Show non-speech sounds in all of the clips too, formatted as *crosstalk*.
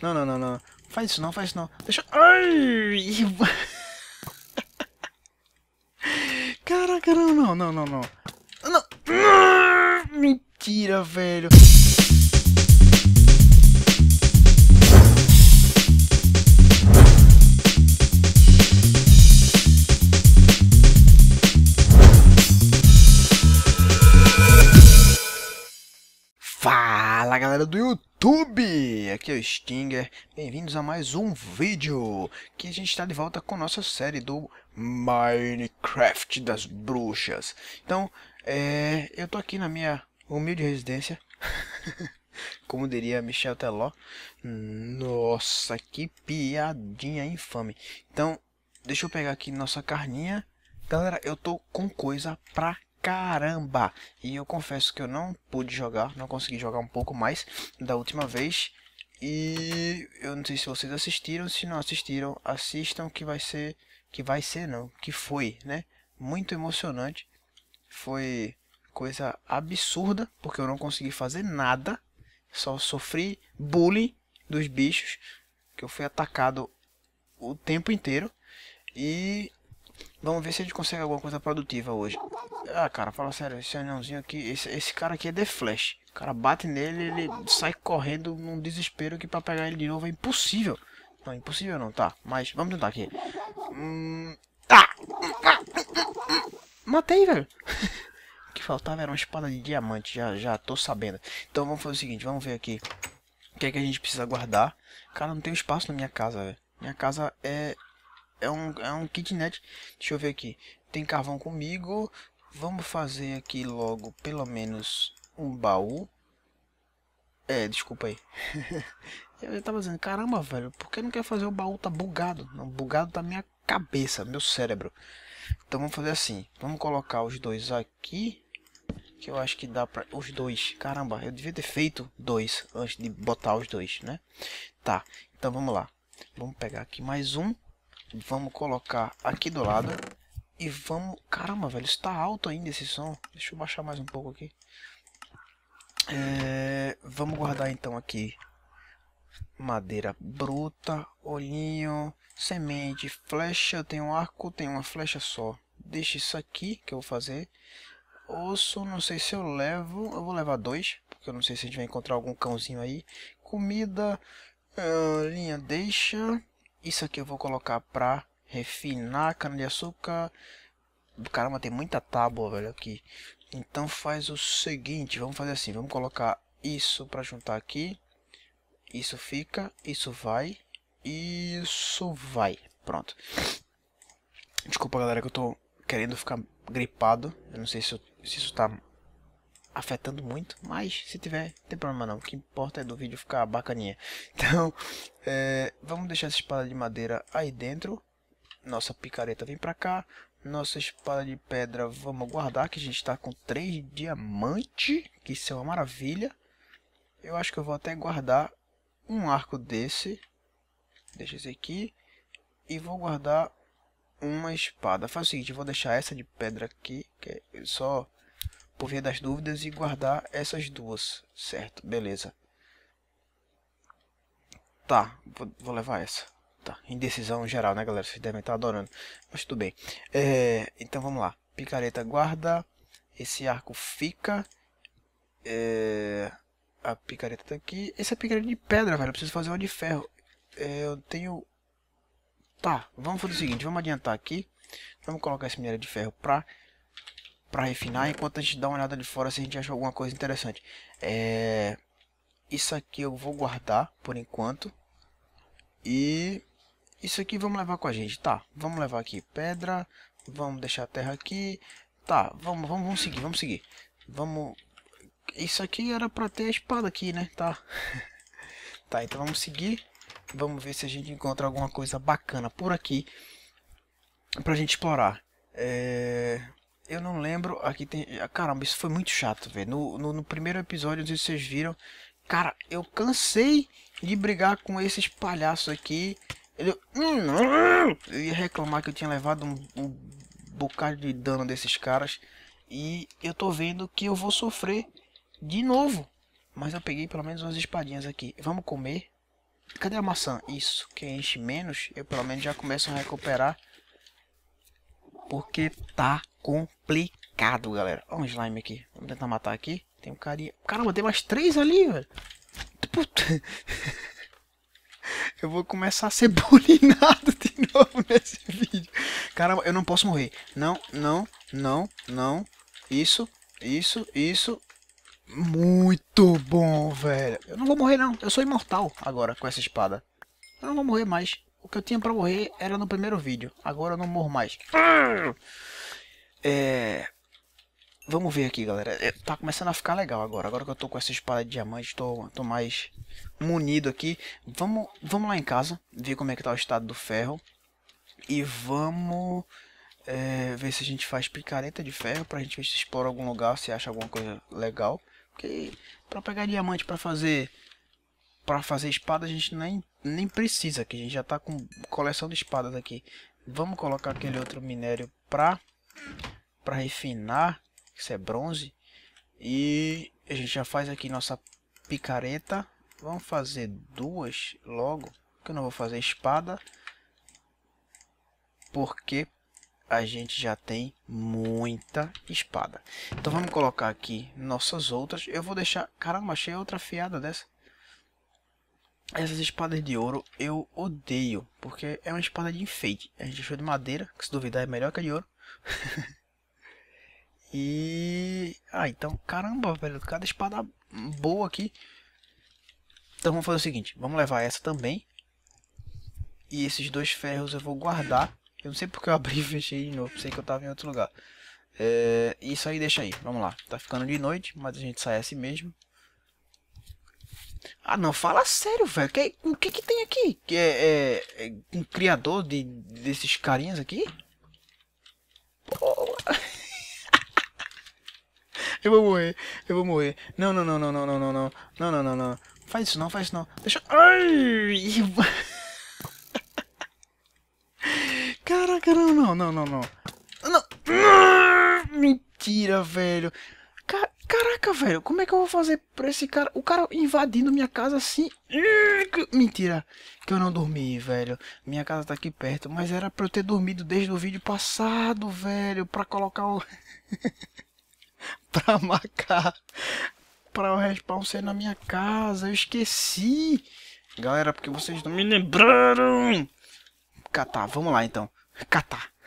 Não, não, não, não. Faz isso não, faz isso não. Deixa. Ai! *laughs* Caraca, não, não, não, não, não. Não! Mentira, velho. galera do YouTube, aqui é o Stinger, bem-vindos a mais um vídeo, que a gente está de volta com nossa série do Minecraft das Bruxas. Então, é, eu tô aqui na minha humilde residência, *laughs* como diria Michel Teló, nossa, que piadinha infame. Então, deixa eu pegar aqui nossa carninha, galera, eu tô com coisa pra caramba! E eu confesso que eu não pude jogar, não consegui jogar um pouco mais da última vez. E eu não sei se vocês assistiram, se não assistiram, assistam que vai ser, que vai ser não, que foi, né? Muito emocionante. Foi coisa absurda, porque eu não consegui fazer nada, só sofri bullying dos bichos, que eu fui atacado o tempo inteiro. E Vamos ver se a gente consegue alguma coisa produtiva hoje. Ah, cara, fala sério, esse anãozinho aqui, esse, esse cara aqui é The Flash. O cara bate nele, ele sai correndo num desespero que para pegar ele de novo é impossível. Não, impossível não, tá. Mas vamos tentar aqui. Hum, tá. Matei, velho. *laughs* o que faltava era uma espada de diamante, já, já tô sabendo. Então vamos fazer o seguinte, vamos ver aqui. O que é que a gente precisa guardar? Cara, não tem espaço na minha casa, velho. Minha casa é é um, é um kitnet. Deixa eu ver aqui. Tem carvão comigo. Vamos fazer aqui logo pelo menos um baú. É, desculpa aí. *laughs* eu tava dizendo, caramba, velho, por que não quer fazer o baú? Tá bugado. Não, bugado da tá minha cabeça, meu cérebro. Então vamos fazer assim. Vamos colocar os dois aqui. Que eu acho que dá pra... Os dois. Caramba, eu devia ter feito dois antes de botar os dois, né? Tá, então vamos lá. Vamos pegar aqui mais um. Vamos colocar aqui do lado. E vamos... Caramba, velho, está alto ainda esse som. Deixa eu baixar mais um pouco aqui. É... Vamos guardar então aqui. Madeira bruta, olhinho, semente, flecha. Tem um arco, tem uma flecha só. Deixa isso aqui que eu vou fazer. Osso, não sei se eu levo. Eu vou levar dois, porque eu não sei se a gente vai encontrar algum cãozinho aí. Comida, uh, linha, deixa. Isso aqui eu vou colocar pra refinar cana de açúcar. Caramba, tem muita tábua, velho, aqui. Então faz o seguinte, vamos fazer assim, vamos colocar isso para juntar aqui. Isso fica, isso vai, isso vai. Pronto. Desculpa, galera, que eu tô querendo ficar gripado. Eu não sei se, eu, se isso tá afetando muito, mas se tiver, não tem problema não. O que importa é do vídeo ficar bacaninha. *laughs* Então, é, vamos deixar essa espada de madeira aí dentro. Nossa picareta vem pra cá. Nossa espada de pedra vamos guardar, que a gente está com três diamantes, que isso é uma maravilha. Eu acho que eu vou até guardar um arco desse. Deixa esse aqui. E vou guardar uma espada. Faz o seguinte, vou deixar essa de pedra aqui, que é só por via das dúvidas e guardar essas duas, certo? Beleza. Tá, vou, levar essa. Tá, indecisão geral, né, galera? Vocês devem estar adorando. Mas tudo bem. É, então vamos lá. Picareta guarda. Esse arco fica. É, a picareta tá aqui. Essa é picareta de pedra, velho. Eu preciso fazer uma de ferro. É, eu tenho... Tá, vamos fazer o seguinte. Vamos adiantar aqui. Vamos colocar esse minério de ferro pra para refinar, enquanto a gente dá uma olhada de fora se a gente achou alguma coisa interessante. É... Isso aqui eu vou guardar por enquanto. E isso aqui vamos levar com a gente, tá? Vamos levar aqui pedra, vamos deixar a terra aqui. Tá, vamos, vamos, vamos seguir, vamos seguir. Vamos... Isso aqui era para ter a espada aqui, né? Tá. *laughs* tá, então vamos seguir. Vamos ver se a gente encontra alguma coisa bacana por aqui pra gente explorar. É... Eu não lembro. Aqui tem. Ah, caramba, isso foi muito chato, velho. No, no, no, primeiro episódio, se vocês viram. Cara, eu cansei de brigar com esses palhaços aqui. Eu, eu ia reclamar que eu tinha levado um, um bocado de dano desses caras. E eu tô vendo que eu vou sofrer de novo. Mas eu peguei pelo menos umas espadinhas aqui. Vamos comer. Cadê a maçã? Isso, que enche menos, eu pelo menos já começo a recuperar porque tá complicado, galera. Olha um slime aqui. Vamos tentar matar aqui. Tem um carinha. Caramba, tem mais três ali, velho. Puta. *laughs* Eu vou começar a ser *laughs* bullyingado de novo nesse vídeo. Caramba, eu não posso morrer. Não, não, não, não. Isso, isso, isso. Muito bom, velho. Eu não vou morrer, não. Eu sou imortal agora com essa espada. Eu não vou morrer mais. O que eu tinha pra morrer era no primeiro vídeo. Agora eu não morro mais. É... Vamos ver aqui, galera. É, tá começando a ficar legal agora. Agora que eu tô com essa espada de diamante, tô, tô mais munido aqui. Vamos, vamos lá em casa, ver como é que tá o estado do ferro. E vamos é, ver se a gente faz picareta de ferro pra gente ver se explora algum lugar, se acha alguma coisa legal. Porque pra pegar diamante pra fazer para fazer espada a gente nem, nem precisa, que a gente já está com coleção de espadas aqui. Vamos colocar aquele outro minério para para refinar, isso é bronze. E a gente já faz aqui nossa picareta. Vamos fazer duas logo, que eu não vou fazer espada. Porque a gente já tem muita espada. Então vamos colocar aqui nossas outras. Eu vou deixar... Caramba, achei outra fiada dessa. Essas espadas de ouro eu odeio, porque é uma espada de enfeite. A gente achou de madeira, que se duvidar é melhor que a de ouro. *laughs* e... Ah, então, caramba, velho, cada espada boa aqui. Então vamos fazer o seguinte, vamos levar essa também. E esses dois ferros eu vou guardar. Eu não sei porque eu abri e fechei de novo, sei que eu tava em outro lugar. É, isso aí deixa aí, vamos lá. Tá ficando de noite, mas a gente sai assim mesmo. Ah, não, fala sério, velho. Que, o que que tem aqui? Que é, é, é, um criador de, desses carinhas aqui? Pô. *laughs* eu vou morrer, eu vou morrer. Não, não, não, não, não, não, não, não, não, não, não, não. Faz isso não, faz isso não. Deixa. Ai! *laughs* Caraca, não, não, não, não, não. Não! Mentira, velho. Caraca, velho, como é que eu vou fazer pra esse cara? O cara invadindo minha casa assim. Mentira, que eu não dormi, velho. Minha casa tá aqui perto, mas era pra eu ter dormido desde o vídeo passado, velho. Pra colocar o. *laughs* pra marcar. Pra o respawn ser na minha casa. Eu esqueci. Galera, porque vocês não me lembraram. Catar, vamos lá então. Catar. *laughs*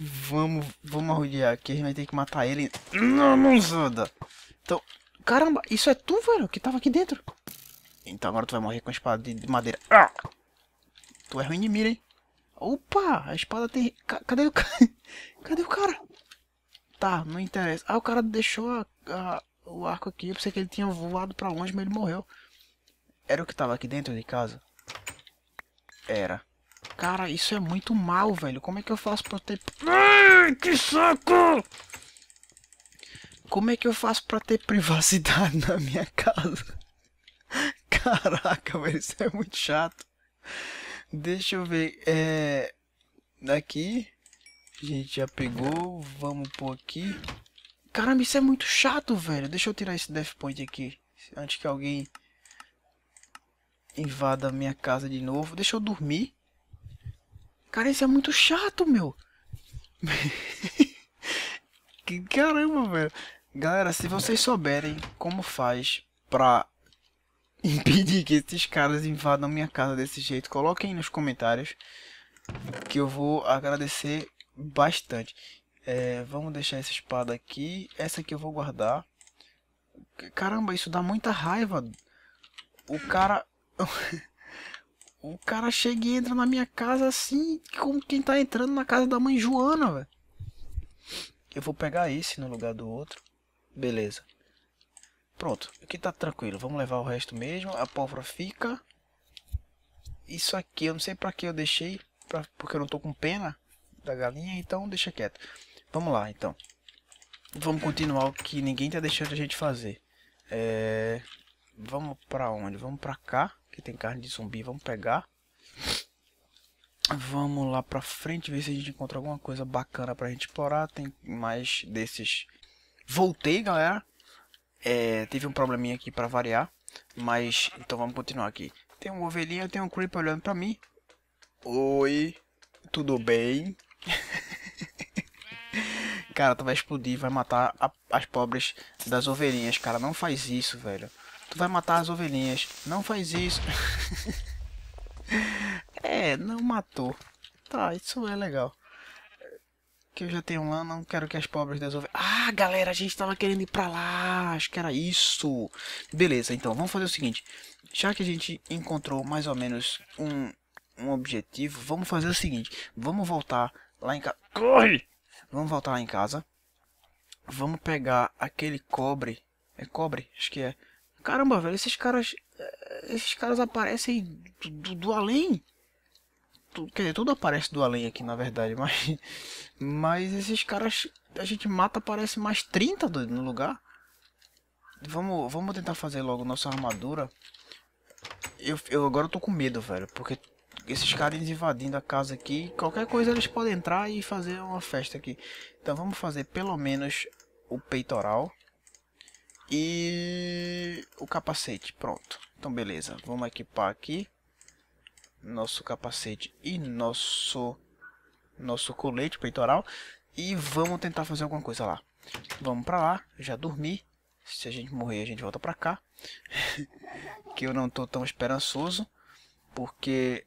Vamos, vamos arrodear aqui. A gente vai ter que matar ele. Não, não, Zoda. Então, caramba, isso é tu, velho, que tava aqui dentro. Então agora tu vai morrer com a espada de, de madeira. Ah! Tu é ruim de mira, hein? Opa, a espada tem... Cadê o cara? *laughs* Cadê o cara? Tá, não interessa. Ah, o cara deixou a, a, o arco aqui. Eu pensei que ele tinha voado pra longe, mas ele morreu. Era o que tava aqui dentro de casa? Era. Cara, isso é muito mal, velho. Como é que eu faço pra ter... Ai, que saco! Como é que eu faço pra ter privacidade *laughs* na minha casa? Caraca, velho, isso é muito chato. Deixa eu ver. É... Daqui. A gente já pegou. Vamos por aqui. Caramba, isso é muito chato, velho. Deixa eu tirar esse death point aqui. Antes que alguém invada a minha casa de novo. Deixa eu dormir. Cara, isso é muito chato, meu. *laughs* Que Caramba, velho. Galera, se vocês souberem como faz pra *laughs* impedir que esses caras invadam minha casa desse jeito, coloquem nos comentários que eu vou agradecer bastante. É, vamos deixar essa espada aqui. Essa aqui eu vou guardar. Caramba, isso dá muita raiva. O cara... *laughs* O cara chega e entra na minha casa assim, como quem tá entrando na casa da mãe Joana, velho. Eu vou pegar esse no lugar do outro. Beleza. Pronto, aqui tá tranquilo. Vamos levar o resto mesmo. A pólvora fica. Isso aqui, eu não sei pra que eu deixei, pra, porque eu não tô com pena da galinha, então deixa quieto. Vamos lá, então. Vamos continuar o que ninguém tá deixando a gente fazer. É... Vamos pra onde? Vamos pra cá. Aqui tem carne de zumbi, vamos pegar. Vamos lá pra frente, ver se a gente encontra alguma coisa bacana pra gente explorar. Tem mais desses. Voltei, galera. É, teve um probleminha aqui pra variar. Mas, então vamos continuar aqui. Tem uma ovelhinha, tem um creeper olhando pra mim. Oi, tudo bem? *laughs* cara, tu vai explodir, vai matar a, as pobres das ovelhinhas, cara. Não faz isso, velho tu vai matar as ovelhinhas. Não faz isso. *laughs* é, não matou. Tá, isso é legal. Que eu já tenho lá, não quero que as pobres das ovelhas... Ah, galera, a gente tava querendo ir pra lá. Acho que era isso. Beleza, então, vamos fazer o seguinte. Já que a gente encontrou mais ou menos um, um objetivo, vamos fazer o seguinte. Vamos voltar lá em casa... Corre! Vamos voltar lá em casa. Vamos pegar aquele cobre. É cobre? Acho que é. Caramba, velho, esses caras. Eh, esses caras aparecem do, do, do além. Tudo, quer dizer, tudo aparece do além aqui, na verdade, *laughs* mas. Mas esses caras. A gente mata, parece mais 30 no lugar. Vamos, vamos tentar fazer logo nossa armadura. Eu, eu agora tô com medo, velho, porque esses caras invadindo a casa aqui, qualquer coisa eles podem entrar e fazer uma festa aqui. Então vamos fazer pelo menos o peitoral. E o capacete, pronto. Então beleza, vamos equipar aqui nosso capacete e nosso nosso colete peitoral e vamos tentar fazer alguma coisa lá. Vamos para lá, já dormi. Se a gente morrer, a gente volta para cá. *laughs* que eu não tô tão esperançoso, porque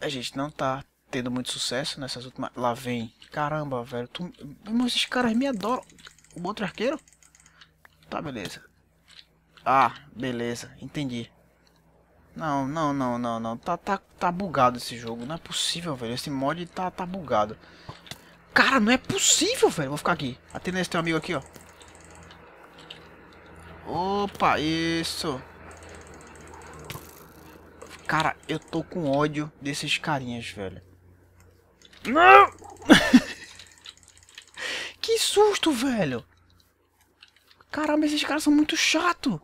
a gente não tá tendo muito sucesso nessas últimas. Lá vem. Caramba, velho, tu... Mas esses caras me adoram. O outro arqueiro? Tá, beleza. Ah, beleza, entendi. Não, não, não, não, não. Tá, tá, tá bugado esse jogo. Não é possível, velho. Esse mod tá, tá bugado. Cara, não é possível, velho. Vou ficar aqui. Atenda esse teu amigo aqui, ó. Opa, isso. Cara, eu tô com ódio desses carinhas, velho. Não! *laughs* que susto, velho. Caramba, esses caras são muito chato.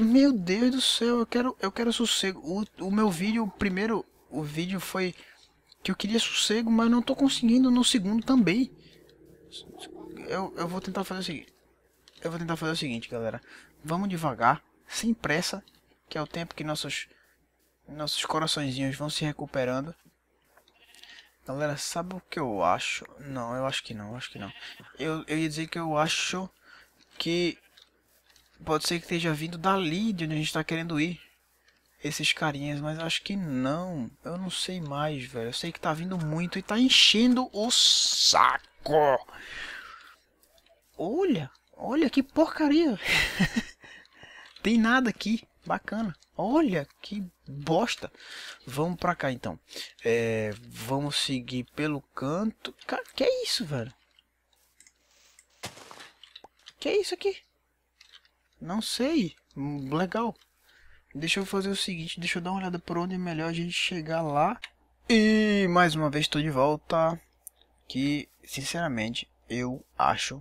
Meu Deus do céu, eu quero, eu quero sossego. O, o meu vídeo, o primeiro o vídeo foi que eu queria sossego, mas não tô conseguindo no segundo também. Eu, eu vou tentar fazer o seguinte. Eu vou tentar fazer o seguinte, galera. Vamos devagar, sem pressa, que é o tempo que nossos nossos coraçõezinhos vão se recuperando. Então, galera, sabe o que eu acho? Não, eu acho que não, eu acho que não. Eu, eu ia dizer que eu acho que pode ser que esteja vindo dali de onde a gente tá querendo ir. Esses carinhas, mas eu acho que não. Eu não sei mais, velho. Eu sei que tá vindo muito e tá enchendo o saco. Olha, olha que porcaria. *laughs* Tem nada aqui. Bacana. Olha que bosta. Vamos pra cá então. É, vamos seguir pelo canto. Cara, que é isso, velho? Que é isso aqui? Não sei. Hum, legal. Deixa eu fazer o seguinte, deixa eu dar uma olhada por onde é melhor a gente chegar lá. E mais uma vez estou de volta. Que, sinceramente, eu acho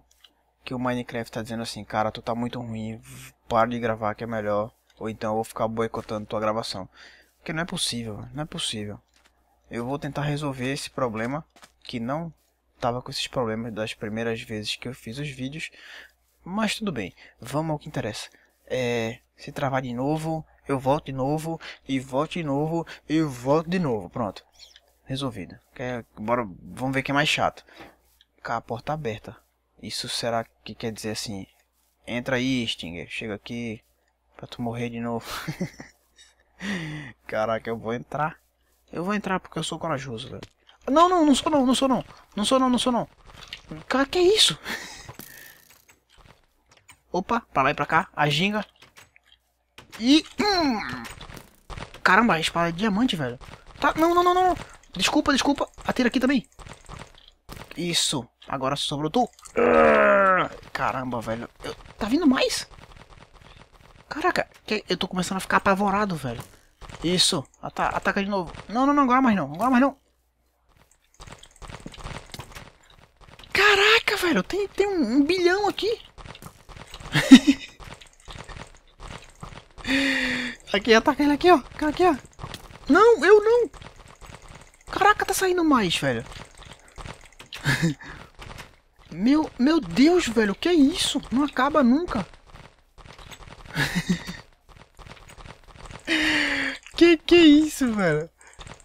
que o Minecraft tá dizendo assim, cara, tu tá muito ruim, para de gravar que é melhor ou então eu vou ficar boicotando tua gravação. Porque não é possível, não é possível. Eu vou tentar resolver esse problema que não tava com esses problemas das primeiras vezes que eu fiz os vídeos. Mas tudo bem, vamos ao que interessa. É, se travar de novo, eu volto de novo, e volto de novo, e volto de novo. Pronto, resolvido. Quer, é, bora, vamos ver que é mais chato. Cá, a porta aberta. Isso será que quer dizer assim? Entra aí, Stinger. Chega aqui. Pra tu morrer de novo. *laughs* Caraca, eu vou entrar. Eu vou entrar porque eu sou corajoso, velho. Não, não, não sou não, não sou não. Não sou não, não sou não. Cara, que é isso? *laughs* Opa, pra lá e pra cá. A ginga. E... Hum. Caramba, a espada é diamante, velho. Tá, não, não, não, não. Desculpa, desculpa. Atira aqui também. Isso. Agora sobrou tu. Caramba, velho. Eu... Tá vindo mais? Caraca, eu tô começando a ficar apavorado, velho. Isso, Ata ataca de novo. Não, não, não, agora mais não, agora mais não. Caraca, velho, tem, tem um, um bilhão aqui. *laughs* aqui, ataca ele aqui, ó. Aqui, ó. Não, eu não. Caraca, tá saindo mais, velho. *laughs* meu, meu Deus, velho, O que é isso? Não acaba nunca. Que que é isso, velho?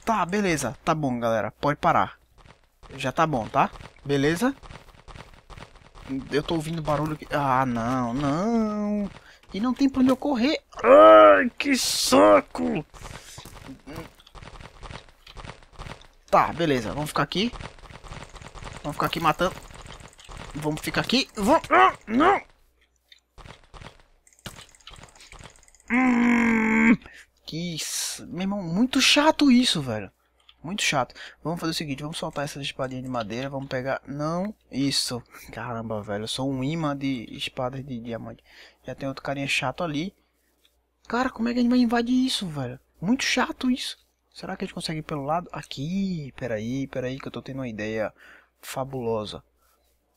Tá, beleza. Tá bom, galera. Pode parar. Já tá bom, tá? Beleza? Eu tô ouvindo barulho aqui. Ah, não, não. E não tem pra onde eu correr. Ai, que saco! Tá, beleza. Vamos ficar aqui. Vamos ficar aqui matando. Vamos ficar aqui. Vamos... Ah, não! Hum que. Meu irmão, muito chato isso, velho. Muito chato. Vamos fazer o seguinte, vamos soltar essa espadinha de madeira, vamos pegar... Não, isso. Caramba, velho, eu sou um imã de espadas de diamante. Já tem outro carinha chato ali. Cara, como é que a gente vai invadir isso, velho? Muito chato isso. Será que a gente consegue ir pelo lado? Aqui, peraí, peraí, que eu tô tendo uma ideia fabulosa.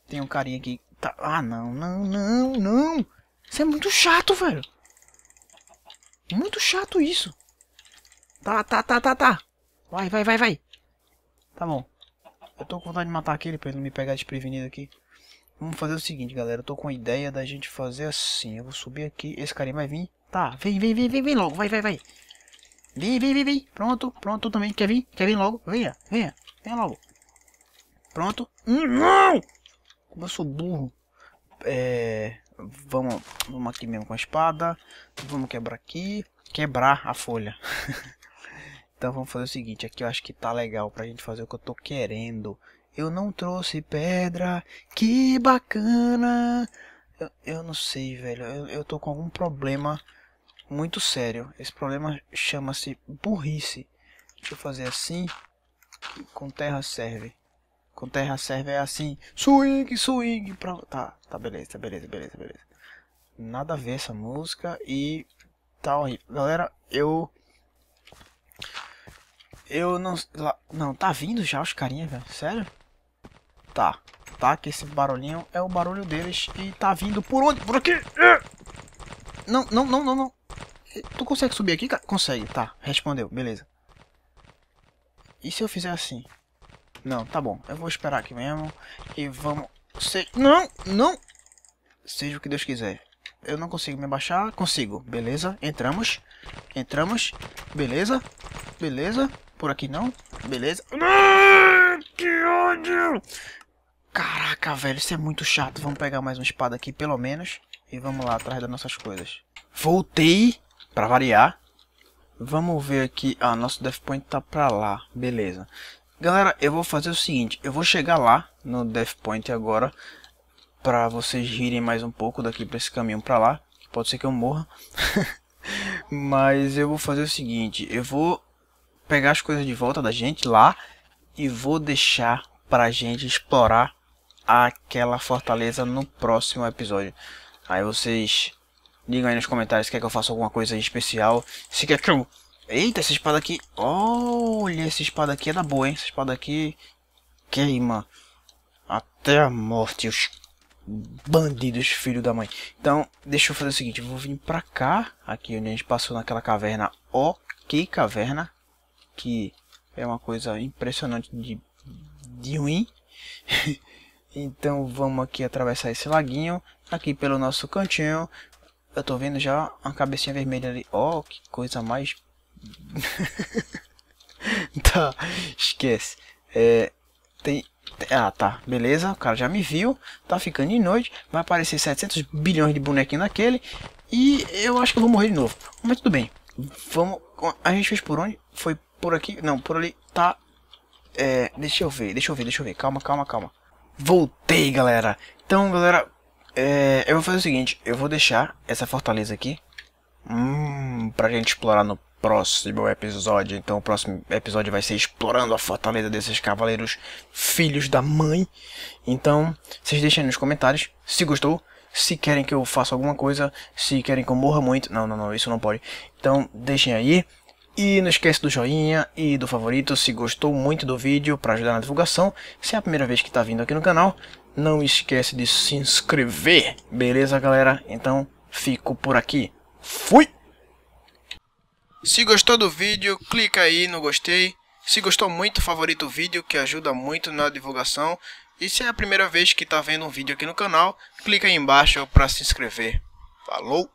Tem um carinha aqui... Tá... Ah, não, não, não, não. Isso é muito chato, velho. Muito chato isso. Tá, tá, tá, tá, tá. Vai, vai, vai, vai. Tá bom. Eu tô com vontade de matar aquele pra ele não me pegar desprevenido aqui. Vamos fazer o seguinte, galera. Eu tô com a ideia da gente fazer assim. Eu vou subir aqui. Esse carinha vai vir. Tá, vem, vem, vem, vem, vem logo. Vai, vai, vai. Vem, vem, vem, vem. Pronto, pronto também. Quer vir? Quer vir logo? Venha, venha. Venha logo. Pronto. Hum, não! Como eu sou burro. É... Vamos, vamos aqui mesmo com a espada. Vamos quebrar aqui. Quebrar a folha. *laughs* então vamos fazer o seguinte. Aqui eu acho que tá legal pra gente fazer o que eu tô querendo. Eu não trouxe pedra. Que bacana. Eu, eu não sei, velho. Eu, eu tô com algum problema muito sério. Esse problema chama-se burrice. Deixa eu fazer assim. Com terra serve. Com terra serve é assim, swing, swing, pra... tá, tá beleza, tá, beleza, beleza, beleza. Nada a ver essa música e tá horrível. Galera, eu... Eu não... Não, tá vindo já os carinhas, velho, sério? Tá, tá, que esse barulhinho é o barulho deles e tá vindo por onde? Por aqui! Não, não, não, não, não. Tu consegue subir aqui, cara? Consegue, tá, respondeu, beleza. E se eu fizer assim? Não, tá bom. Eu vou esperar aqui mesmo. E vamos... Se... Não, não! Seja o que Deus quiser. Eu não consigo me abaixar. Consigo. Beleza. Entramos. Entramos. Beleza. Beleza. Por aqui não. Beleza. Ah, que ódio! Caraca, velho. Isso é muito chato. Vamos pegar mais uma espada aqui, pelo menos. E vamos lá, atrás das nossas coisas. Voltei. Pra variar. Vamos ver aqui. Ah, nosso death point tá pra lá. Beleza. Galera, eu vou fazer o seguinte, eu vou chegar lá no Death Point agora para vocês rirem mais um pouco daqui para esse caminho para lá, pode ser que eu morra. *laughs* Mas eu vou fazer o seguinte, eu vou pegar as coisas de volta da gente lá e vou deixar pra gente explorar aquela fortaleza no próximo episódio. Aí vocês digam aí nos comentários se quer que eu faça alguma coisa especial, se quer que eu Eita, essa espada aqui. Olha, essa espada aqui é da boa, hein? Essa espada aqui queima até a morte. Os bandidos, filho da mãe. Então, deixa eu fazer o seguinte. Eu vou vir pra cá, aqui onde a gente passou naquela caverna. Ok, caverna. Que é uma coisa impressionante de, de ruim. *laughs* então, vamos aqui atravessar esse laguinho. Aqui pelo nosso cantinho. Eu tô vendo já a cabecinha vermelha ali. Ó, oh, que coisa mais *laughs* tá, esquece. É, tem, ah, tá, beleza, o cara já me viu, tá ficando de noite, vai aparecer 700 bilhões de bonequinhos naquele, e eu acho que eu vou morrer de novo. Mas tudo bem, vamos, a gente fez por onde? Foi por aqui? Não, por ali, tá, é, deixa eu ver, deixa eu ver, deixa eu ver, calma, calma, calma. Voltei, galera. Então, galera, é, eu vou fazer o seguinte, eu vou deixar essa fortaleza aqui, hum, pra gente explorar no próximo episódio. Então, o próximo episódio vai ser explorando a fortaleza desses cavaleiros filhos da mãe. Então, vocês deixem nos comentários se gostou, se querem que eu faça alguma coisa, se querem que eu morra muito. Não, não, não, isso não pode. Então, deixem aí. E não esquece do joinha e do favorito se gostou muito do vídeo para ajudar na divulgação. Se é a primeira vez que está vindo aqui no canal, não esquece de se inscrever. Beleza, galera? Então, fico por aqui. Fui! Se gostou do vídeo, clica aí no gostei. Se gostou muito, favorita o vídeo, que ajuda muito na divulgação. E se é a primeira vez que está vendo um vídeo aqui no canal, clica aí embaixo para se inscrever. Falou!